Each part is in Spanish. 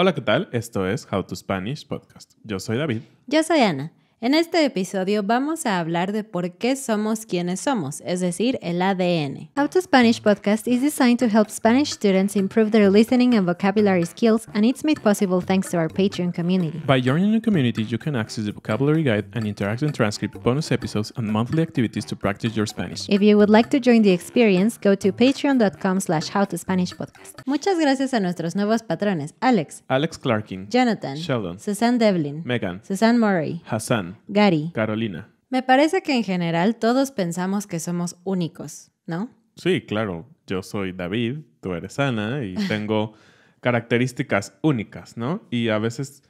Hola, ¿qué tal? Esto es How to Spanish Podcast. Yo soy David. Yo soy Ana. En este episodio vamos a hablar de por qué somos quienes somos, es decir, el ADN. How to Spanish podcast is designed to help Spanish students improve their listening and vocabulary skills, and it's made possible thanks to our Patreon community. By joining the community, you can access the vocabulary guide and interactive transcript, bonus episodes, and monthly activities to practice your Spanish. If you would like to join the experience, go to patreon.com slash howtospanishpodcast. Muchas gracias a nuestros nuevos patrones, Alex. Alex Clarkin. Jonathan. Sheldon. Susan Devlin. Megan. Susan Murray. Hassan. Gary. Carolina. Me parece que en general todos pensamos que somos únicos, ¿no? Sí, claro. Yo soy David, tú eres Ana y tengo características únicas, ¿no? Y a veces,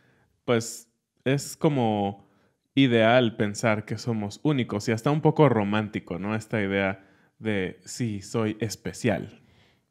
pues, es como ideal pensar que somos únicos y hasta un poco romántico, ¿no? Esta idea de sí, soy especial.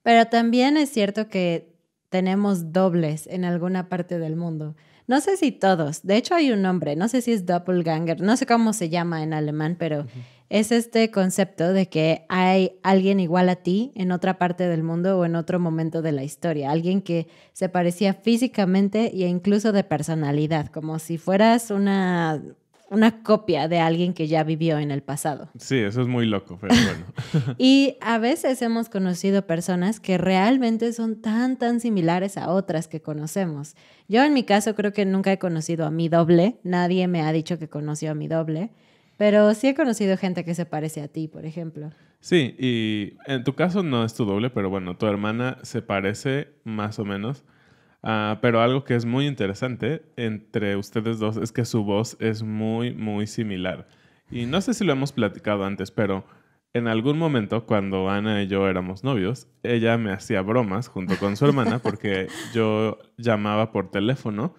Pero también es cierto que tenemos dobles en alguna parte del mundo. No sé si todos, de hecho hay un nombre, no sé si es doppelganger, no sé cómo se llama en alemán, pero es este concepto de que hay alguien igual a ti en otra parte del mundo o en otro momento de la historia, alguien que se parecía físicamente e incluso de personalidad, como si fueras una una copia de alguien que ya vivió en el pasado. Sí, eso es muy loco, pero bueno. y a veces hemos conocido personas que realmente son tan, tan similares a otras que conocemos. Yo en mi caso creo que nunca he conocido a mi doble, nadie me ha dicho que conoció a mi doble, pero sí he conocido gente que se parece a ti, por ejemplo. Sí, y en tu caso no es tu doble, pero bueno, tu hermana se parece más o menos Ah, pero algo que es muy interesante entre ustedes dos es que su voz es muy, muy similar. Y no sé si lo hemos platicado antes, pero en algún momento cuando Ana y yo éramos novios, ella me hacía bromas junto con su hermana porque yo llamaba por teléfono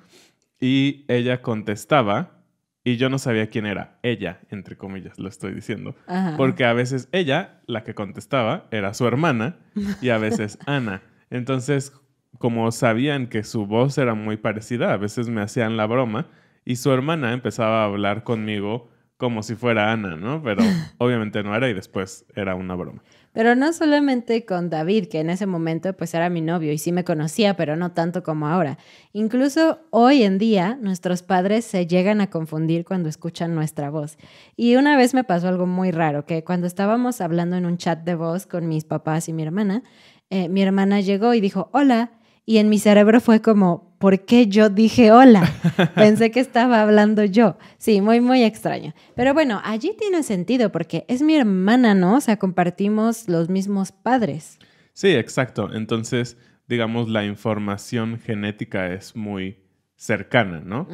y ella contestaba y yo no sabía quién era ella, entre comillas, lo estoy diciendo. Porque a veces ella, la que contestaba, era su hermana y a veces Ana. Entonces, como sabían que su voz era muy parecida, a veces me hacían la broma y su hermana empezaba a hablar conmigo como si fuera Ana, ¿no? Pero obviamente no era y después era una broma. Pero no solamente con David, que en ese momento pues era mi novio y sí me conocía, pero no tanto como ahora. Incluso hoy en día nuestros padres se llegan a confundir cuando escuchan nuestra voz. Y una vez me pasó algo muy raro, que cuando estábamos hablando en un chat de voz con mis papás y mi hermana, eh, mi hermana llegó y dijo, hola, y en mi cerebro fue como, ¿por qué yo dije hola? Pensé que estaba hablando yo. Sí, muy, muy extraño. Pero bueno, allí tiene sentido porque es mi hermana, ¿no? O sea, compartimos los mismos padres. Sí, exacto. Entonces, digamos, la información genética es muy cercana, ¿no?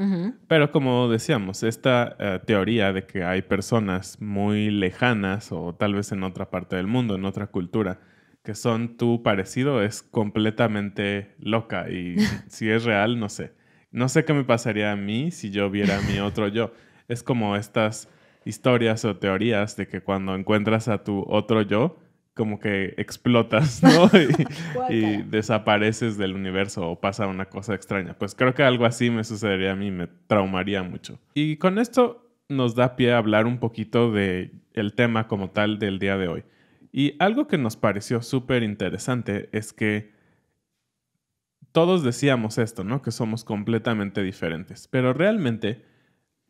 Pero como decíamos, esta eh, teoría de que hay personas muy lejanas o tal vez en otra parte del mundo, en otra cultura, que son tu parecido es completamente loca y si es real, no sé. No sé qué me pasaría a mí si yo viera a mi otro yo. Es como estas historias o teorías de que cuando encuentras a tu otro yo, como que explotas, ¿no? y, desapareces del universo o pasa una cosa extraña. Pues creo que algo así me sucedería a mí, me traumaría mucho. Y con esto nos da pie a hablar un poquito de el tema como tal del día de hoy. Y algo que nos pareció súper interesante es que todos decíamos esto, ¿no? Que somos completamente diferentes, pero realmente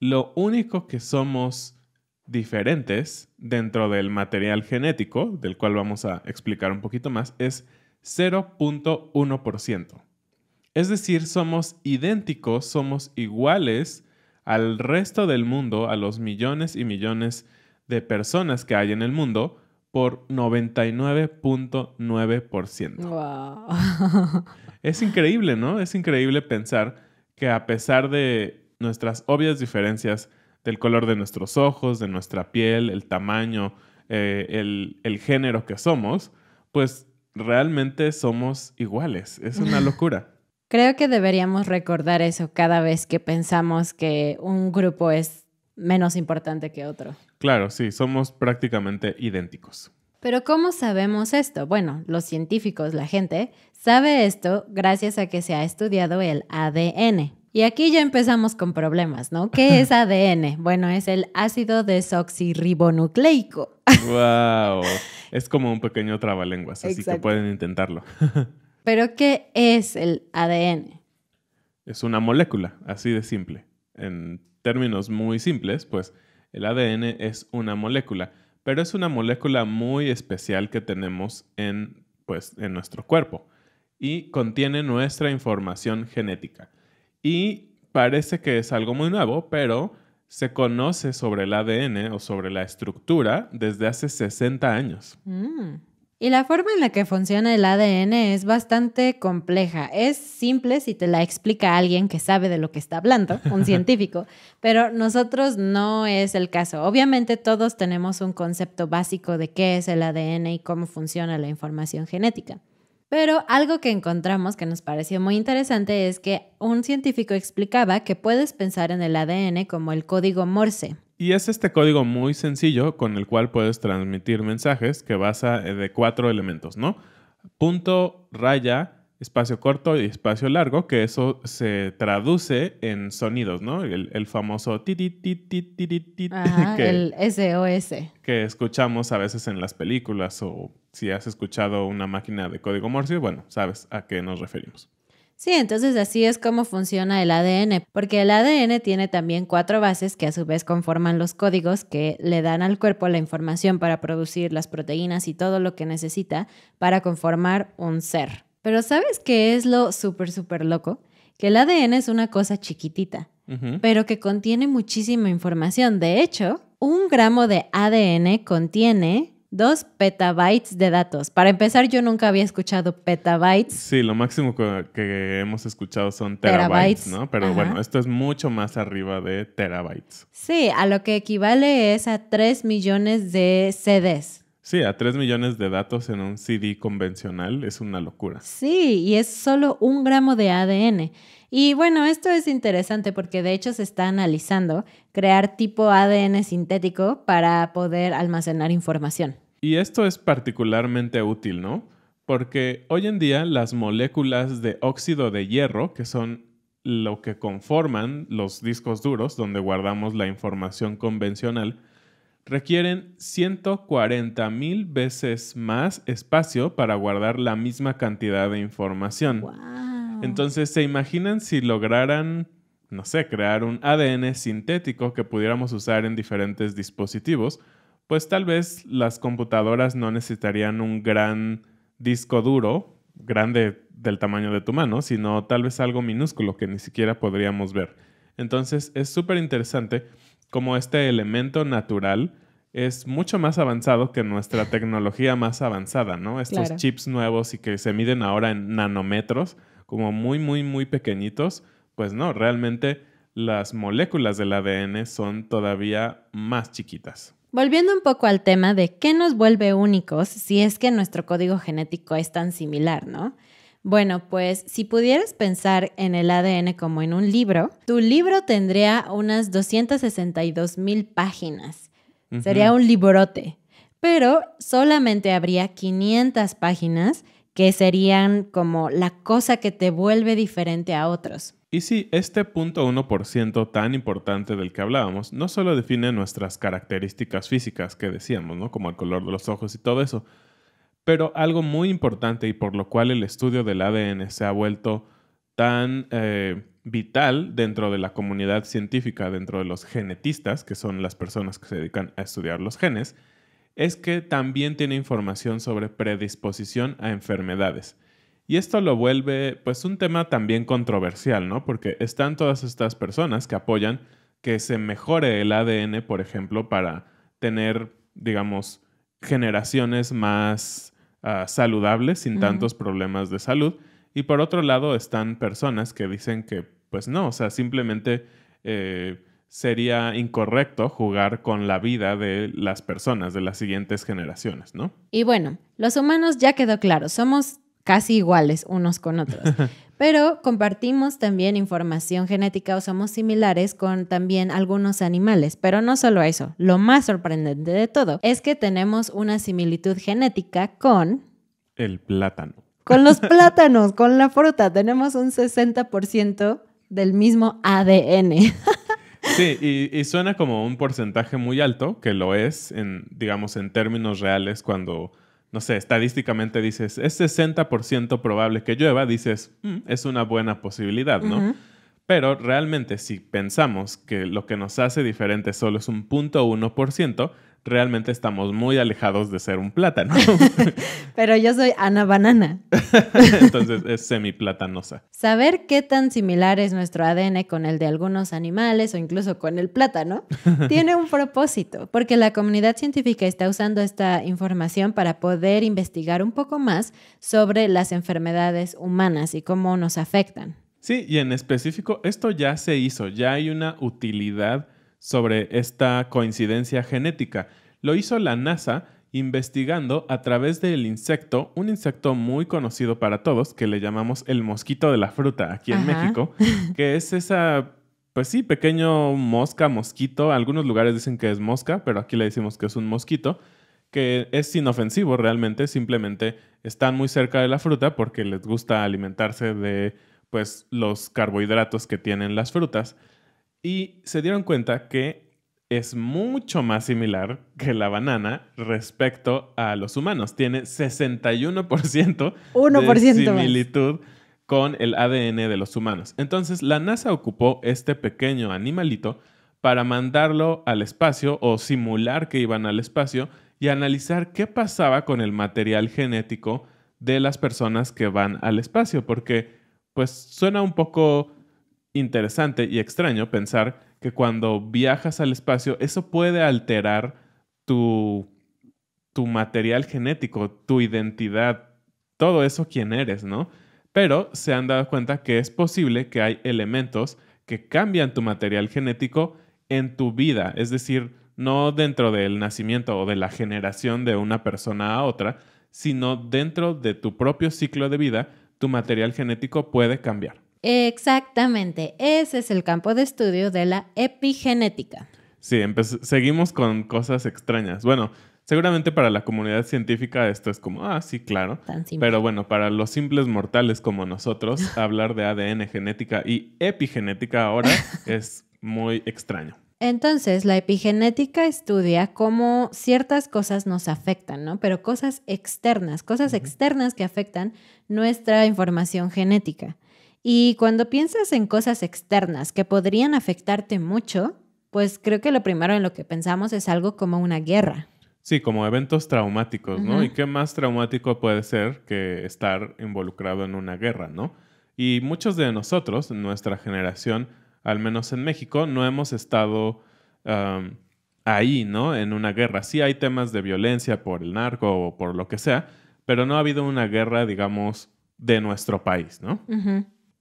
lo único que somos diferentes dentro del material genético, del cual vamos a explicar un poquito más, es 0.1%. Es decir, somos idénticos, somos iguales al resto del mundo, a los millones y millones de personas que hay en el mundo, por 99.9%. Wow. es increíble, ¿no? Es increíble pensar que a pesar de nuestras obvias diferencias del color de nuestros ojos, de nuestra piel, el tamaño, eh, el género que somos, pues realmente somos iguales. Es una locura. Creo que deberíamos recordar eso cada vez que pensamos que un grupo es menos importante que otro. Claro, sí, somos prácticamente idénticos. Pero ¿cómo sabemos esto? Bueno, los científicos, la gente, sabe esto gracias a que se ha estudiado el ADN. Y aquí ya empezamos con problemas, ¿no? ¿Qué es ADN? Bueno, es el ácido desoxirribonucleico. ¡Wow! Es como un pequeño trabalenguas, así que pueden intentarlo. Pero ¿qué es el ADN? Es una molécula, así de simple, en términos muy simples, pues el ADN es una molécula, pero es una molécula muy especial que tenemos en, pues, en nuestro cuerpo y contiene nuestra información genética. Y parece que es algo muy nuevo, pero se conoce sobre el ADN o sobre la estructura desde hace 60 años. Mm. Y la forma en la que funciona el ADN es bastante compleja. Es simple si te la explica alguien que sabe de lo que está hablando, un científico, pero nosotros no es el caso. Obviamente todos tenemos un concepto básico de qué es el ADN y cómo funciona la información genética. Pero algo que encontramos que nos pareció muy interesante es que un científico explicaba que puedes pensar en el ADN como el código Morse, y es este código muy sencillo con el cual puedes transmitir mensajes que basa eh, de cuatro elementos, ¿no? Punto, raya, espacio corto y espacio largo, que eso se traduce en sonidos, ¿no? El, famoso ti ti ti ti ti ti el SOS. Que escuchamos a veces en las películas o si has escuchado una máquina de código Morse, bueno, sabes a qué nos referimos. Sí, entonces así es como funciona el ADN, porque el ADN tiene también cuatro bases que a su vez conforman los códigos que le dan al cuerpo la información para producir las proteínas y todo lo que necesita para conformar un ser. Pero ¿sabes qué es lo súper, súper loco? Que el ADN es una cosa chiquitita, pero que contiene muchísima información. De hecho, un gramo de ADN contiene Dos petabytes de datos. Para empezar, yo nunca había escuchado petabytes. Sí, lo máximo que hemos escuchado son terabytes, ¿no? Pero bueno, esto es mucho más arriba de terabytes. Sí, a lo que equivale es a 3 millones de CDs. Sí, a 3 millones de datos en un CD convencional es una locura. Sí, y es solo un gramo de ADN. Y bueno, esto es interesante porque de hecho se está analizando crear tipo ADN sintético para poder almacenar información. Y esto es particularmente útil, ¿no? Porque hoy en día las moléculas de óxido de hierro, que son lo que conforman los discos duros donde guardamos la información convencional, requieren 140 mil veces más espacio para guardar la misma cantidad de información. Entonces, ¿se imaginan si lograran, no sé, crear un ADN sintético que pudiéramos usar en diferentes dispositivos? pues tal vez las computadoras no necesitarían un gran disco duro, grande del tamaño de tu mano, sino tal vez algo minúsculo que ni siquiera podríamos ver. Entonces es súper interesante como este elemento natural es mucho más avanzado que nuestra tecnología más avanzada, ¿no? Estos chips nuevos y que se miden ahora en nanómetros, como muy, muy, muy pequeñitos, pues no, realmente las moléculas del ADN son todavía más chiquitas. Volviendo un poco al tema de qué nos vuelve únicos si es que nuestro código genético es tan similar, ¿no? Bueno, pues si pudieras pensar en el ADN como en un libro, tu libro tendría unas 262 mil páginas. Sería un librote. Pero solamente habría 500 páginas que serían como la cosa que te vuelve diferente a otros. Y sí, este punto 1% tan importante del que hablábamos no solo define nuestras características físicas que decíamos, ¿no? Como el color de los ojos y todo eso, pero algo muy importante y por lo cual el estudio del ADN se ha vuelto tan eh, vital dentro de la comunidad científica, dentro de los genetistas, que son las personas que se dedican a estudiar los genes, es que también tiene información sobre predisposición a enfermedades. Y esto lo vuelve pues un tema también controversial, ¿no? Porque están todas estas personas que apoyan que se mejore el ADN, por ejemplo, para tener, digamos, generaciones más ah, saludables sin tantos problemas de salud. Y por otro lado están personas que dicen que pues no, o sea, simplemente... Eh, sería incorrecto jugar con la vida de las personas, de las siguientes generaciones, ¿no? Y bueno, los humanos ya quedó claro, somos casi iguales unos con otros. Pero compartimos también información genética o somos similares con también algunos animales. Pero no solo eso, lo más sorprendente de todo es que tenemos una similitud genética con... El plátano. Con los plátanos, con la fruta. Tenemos un 60% del mismo ADN. Sí, y, suena como un porcentaje muy alto, que lo es, en, digamos, en términos reales, cuando, no sé, estadísticamente dices, es 60% probable que llueva, dices, mm, es una buena posibilidad, ¿no? Pero realmente si pensamos que lo que nos hace diferente solo es un 0.1%, realmente estamos muy alejados de ser un plátano. Pero yo soy Ana Banana. Entonces es semiplatanosa. Saber qué tan similar es nuestro ADN con el de algunos animales o incluso con el plátano tiene un propósito, porque la comunidad científica está usando esta información para poder investigar un poco más sobre las enfermedades humanas y cómo nos afectan. Sí, y en específico, esto ya se hizo, ya hay una utilidad sobre esta coincidencia genética. Lo hizo la NASA investigando a través del insecto, un insecto muy conocido para todos, que le llamamos el mosquito de la fruta aquí en México, que es esa, pues sí, pequeño mosca, mosquito, algunos lugares dicen que es mosca, pero aquí le decimos que es un mosquito, que es inofensivo realmente, simplemente están muy cerca de la fruta porque les gusta alimentarse de pues los carbohidratos que tienen las frutas. Y se dieron cuenta que es mucho más similar que la banana respecto a los humanos. Tiene 61% de similitud con el ADN de los humanos. Entonces, la NASA ocupó este pequeño animalito para mandarlo al espacio o simular que iban al espacio y analizar qué pasaba con el material genético de las personas que van al espacio, porque pues suena un poco interesante y extraño pensar que cuando viajas al espacio, eso puede alterar tu, tu material genético, tu identidad, todo eso quién eres, ¿no? Pero se han dado cuenta que es posible que hay elementos que cambian tu material genético en tu vida, es decir, no dentro del nacimiento o de la generación de una persona a otra, sino dentro de tu propio ciclo de vida, tu material genético puede cambiar. Exactamente, ese es el campo de estudio de la epigenética. Sí, seguimos con cosas extrañas. Bueno, seguramente para la comunidad científica esto es como, ah, sí, claro. Pero bueno, para los simples mortales como nosotros, hablar de ADN genética y epigenética ahora es muy extraño. Entonces, la epigenética estudia cómo ciertas cosas nos afectan, ¿no? Pero cosas externas, cosas externas que afectan nuestra información genética. Y cuando piensas en cosas externas que podrían afectarte mucho, pues creo que lo primero en lo que pensamos es algo como una guerra. Sí, como eventos traumáticos, ¿no? ¿Y qué más traumático puede ser que estar involucrado en una guerra, ¿no? Y muchos de nosotros, nuestra generación, al menos en México, no hemos estado ahí, ¿no? En una guerra. Sí hay temas de violencia por el narco o por lo que sea, pero no ha habido una guerra, digamos, de nuestro país, ¿no?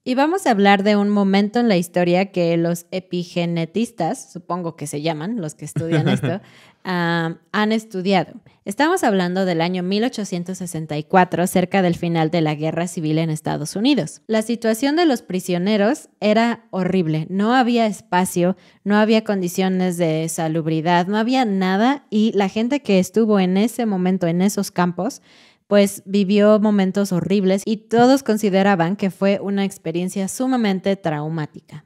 Y vamos a hablar de un momento en la historia que los epigenetistas, supongo que se llaman los que estudian esto, han estudiado. Estamos hablando del año 1864, cerca del final de la guerra civil en Estados Unidos. La situación de los prisioneros era horrible. No había espacio, no había condiciones de salubridad, no había nada y la gente que estuvo en ese momento en esos campos pues vivió momentos horribles y todos consideraban que fue una experiencia sumamente traumática.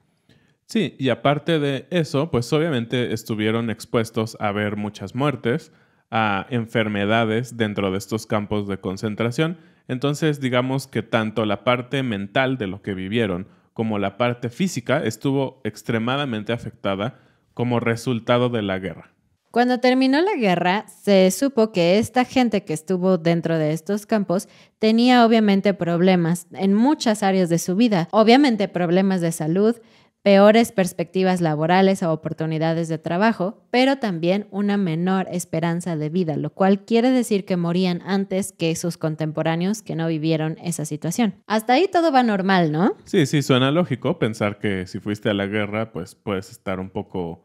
Sí, y aparte de eso, pues obviamente estuvieron expuestos a ver muchas muertes, a enfermedades dentro de estos campos de concentración. Entonces, digamos que tanto la parte mental de lo que vivieron como la parte física estuvo extremadamente afectada como resultado de la guerra. Cuando terminó la guerra, se supo que esta gente que estuvo dentro de estos campos tenía obviamente problemas en muchas áreas de su vida, obviamente problemas de salud, peores perspectivas laborales o oportunidades de trabajo, pero también una menor esperanza de vida, lo cual quiere decir que morían antes que sus contemporáneos que no vivieron esa situación. Hasta ahí todo va normal, ¿no? Sí, sí, suena lógico pensar que si fuiste a la guerra, pues puedes estar un poco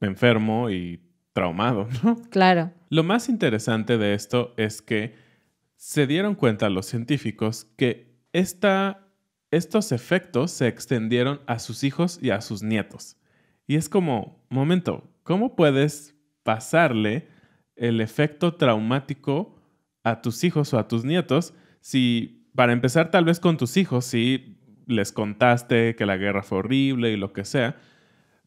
enfermo y traumado, ¿no? Claro. Lo más interesante de esto es que se dieron cuenta los científicos que estos efectos se extendieron a sus hijos y a sus nietos. Y es como, momento, ¿cómo puedes pasarle el efecto traumático a tus hijos o a tus nietos si, para empezar tal vez con tus hijos, si les contaste que la guerra fue horrible y lo que sea,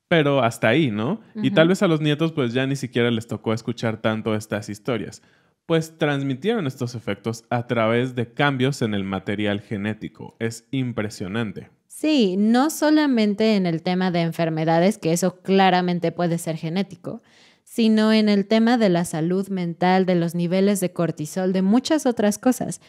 pero hasta ahí, ¿no? Y tal vez a los nietos pues ya ni siquiera les tocó escuchar tanto estas historias, pues transmitieron estos efectos a través de cambios en el material genético. Es impresionante. Sí, no solamente en el tema de enfermedades, que eso claramente puede ser genético, sino en el tema de la salud mental, de los niveles de cortisol, de muchas otras cosas.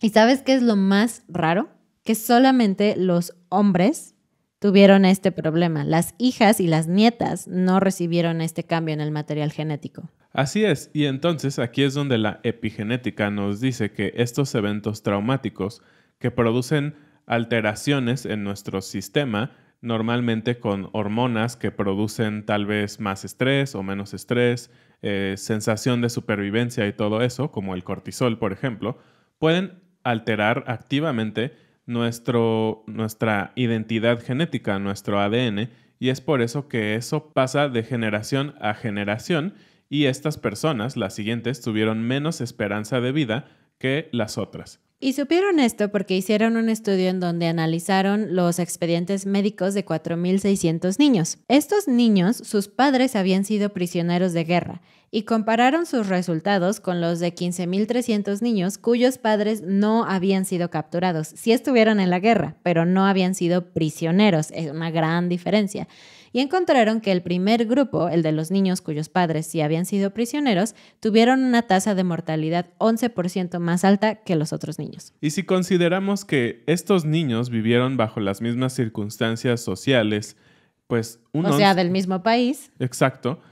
¿Y sabes qué es lo más raro? Que solamente los hombres tuvieron este problema. Las hijas y las nietas no recibieron este cambio en el material genético. Así es, y entonces aquí es donde la epigenética nos dice que estos eventos traumáticos que producen alteraciones en nuestro sistema, normalmente con hormonas que producen tal vez más estrés o menos estrés, eh, sensación de supervivencia y todo eso, como el cortisol, por ejemplo, pueden alterar activamente nuestro, nuestra identidad genética, nuestro ADN, y es por eso que eso pasa de generación a generación y estas personas, las siguientes, tuvieron menos esperanza de vida que las otras. Y supieron esto porque hicieron un estudio en donde analizaron los expedientes médicos de 4.600 niños. Estos niños, sus padres habían sido prisioneros de guerra y compararon sus resultados con los de 15.300 niños cuyos padres no habían sido capturados. Sí estuvieron en la guerra, pero no habían sido prisioneros. Es una gran diferencia. Y encontraron que el primer grupo, el de los niños cuyos padres sí habían sido prisioneros, tuvieron una tasa de mortalidad 11% más alta que los otros niños. Y si consideramos que estos niños vivieron bajo las mismas circunstancias sociales, pues un... O sea, del mismo país. Exacto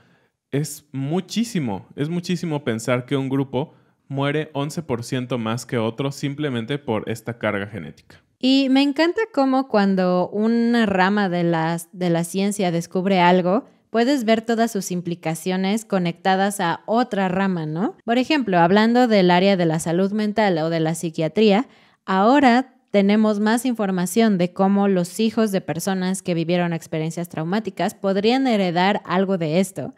es muchísimo, es muchísimo pensar que un grupo muere 11% más que otro simplemente por esta carga genética. Y me encanta cómo cuando una rama de, la ciencia descubre algo, puedes ver todas sus implicaciones conectadas a otra rama, ¿no? Por ejemplo, hablando del área de la salud mental o de la psiquiatría, ahora tenemos más información de cómo los hijos de personas que vivieron experiencias traumáticas podrían heredar algo de esto.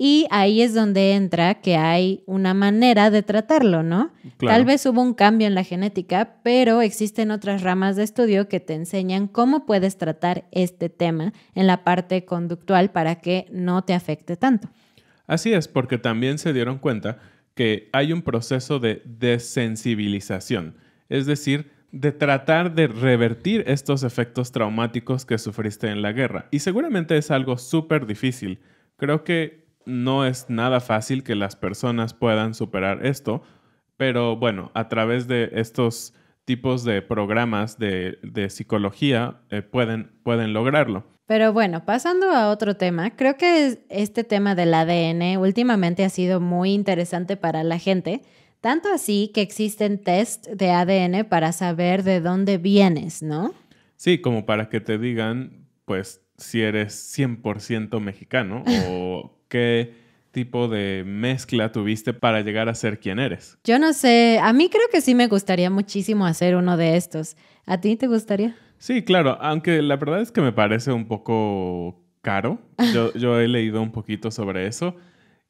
Y ahí es donde entra que hay una manera de tratarlo, ¿no? Tal vez hubo un cambio en la genética, pero existen otras ramas de estudio que te enseñan cómo puedes tratar este tema en la parte conductual para que no te afecte tanto. Así es, porque también se dieron cuenta que hay un proceso de desensibilización, es decir, de tratar de revertir estos efectos traumáticos que sufriste en la guerra. Y seguramente es algo súper difícil. Creo que no es nada fácil que las personas puedan superar esto, pero bueno, a través de estos tipos de programas de, psicología eh, pueden, pueden lograrlo. Pero bueno, pasando a otro tema, creo que este tema del ADN últimamente ha sido muy interesante para la gente, tanto así que existen test de ADN para saber de dónde vienes, ¿no? Sí, como para que te digan, pues, si eres 100% mexicano o qué tipo de mezcla tuviste para llegar a ser quien eres? Yo no sé, a mí creo que sí me gustaría muchísimo hacer uno de estos. ¿A ti te gustaría? Sí, claro, aunque la verdad es que me parece un poco caro. Yo, he leído un poquito sobre eso.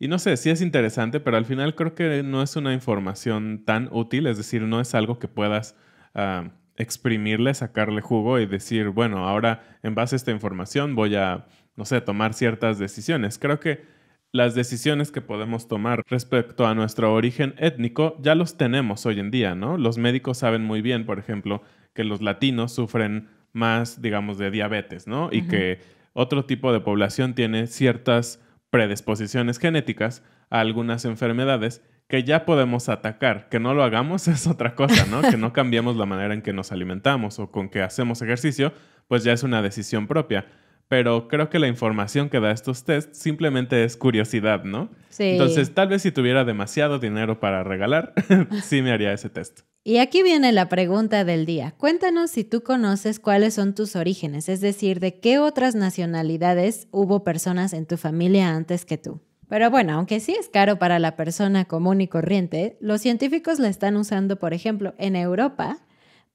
Y no sé, sí es interesante, pero al final creo que no es una información tan útil, es decir, no es algo que puedas ah, exprimirle, sacarle jugo y decir, bueno, ahora en base a esta información voy a no sé, tomar ciertas decisiones. Creo que las decisiones que podemos tomar respecto a nuestro origen étnico ya los tenemos hoy en día, ¿no? Los médicos saben muy bien, por ejemplo, que los latinos sufren más, digamos, de diabetes, ¿no? Y que otro tipo de población tiene ciertas predisposiciones genéticas a algunas enfermedades que ya podemos atacar. Que no lo hagamos es otra cosa, ¿no? que no cambiemos la manera en que nos alimentamos o con que hacemos ejercicio, pues ya es una decisión propia pero creo que la información que da estos tests simplemente es curiosidad, ¿no? Sí. Entonces, tal vez si tuviera demasiado dinero para regalar, sí me haría ese test. Y aquí viene la pregunta del día. Cuéntanos si tú conoces cuáles son tus orígenes, es decir, de qué otras nacionalidades hubo personas en tu familia antes que tú. Pero bueno, aunque sí es caro para la persona común y corriente, los científicos la están usando, por ejemplo, en Europa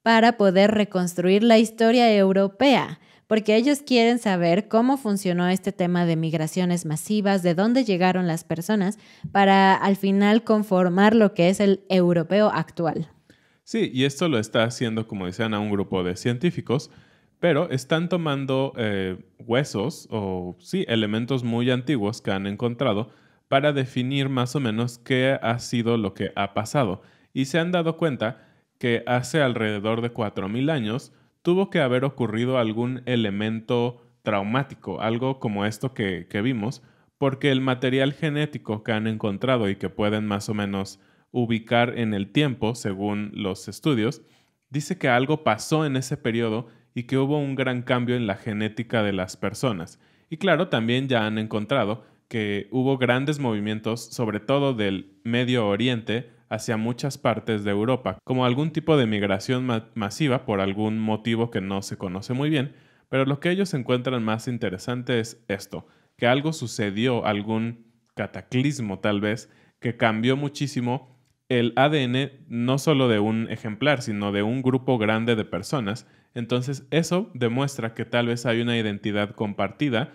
para poder reconstruir la historia europea porque ellos quieren saber cómo funcionó este tema de migraciones masivas, de dónde llegaron las personas, para al final conformar lo que es el europeo actual. Sí, y esto lo está haciendo, como decían, a un grupo de científicos, pero están tomando eh, huesos o sí, elementos muy antiguos que han encontrado para definir más o menos qué ha sido lo que ha pasado. Y se han dado cuenta que hace alrededor de 4.000 años, tuvo que haber ocurrido algún elemento traumático, algo como esto que, vimos, porque el material genético que han encontrado y que pueden más o menos ubicar en el tiempo, según los estudios, dice que algo pasó en ese periodo y que hubo un gran cambio en la genética de las personas. Y claro, también ya han encontrado que hubo grandes movimientos, sobre todo del Medio Oriente, hacia muchas partes de Europa, como algún tipo de migración masiva por algún motivo que no se conoce muy bien, pero lo que ellos encuentran más interesante es esto, que algo sucedió, algún cataclismo tal vez, que cambió muchísimo el ADN no solo de un ejemplar, sino de un grupo grande de personas. Entonces eso demuestra que tal vez hay una identidad compartida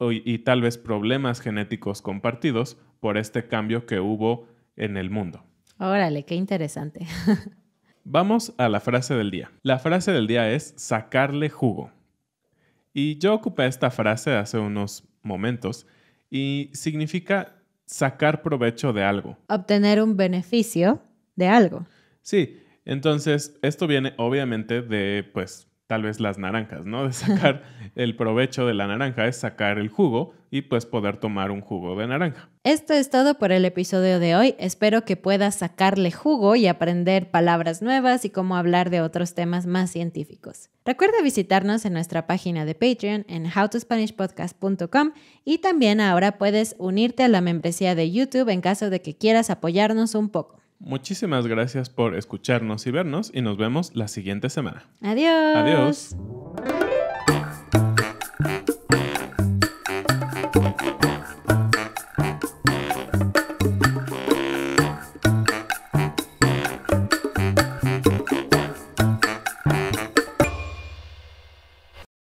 y, tal vez problemas genéticos compartidos por este cambio que hubo en el mundo. Órale, qué interesante. Vamos a la frase del día. La frase del día es sacarle jugo. Y yo ocupé esta frase hace unos momentos y significa sacar provecho de algo. Obtener un beneficio de algo. Sí, entonces esto viene obviamente de pues tal vez las naranjas, ¿no? De sacar el provecho de la naranja es sacar el jugo y pues poder tomar un jugo de naranja. Esto es todo por el episodio de hoy. Espero que puedas sacarle jugo y aprender palabras nuevas y cómo hablar de otros temas más científicos. Recuerda visitarnos en nuestra página de Patreon en howtospanishpodcast.com y también ahora puedes unirte a la membresía de YouTube en caso de que quieras apoyarnos un poco. Muchísimas gracias por escucharnos y vernos y nos vemos la siguiente semana. Adiós. Adiós.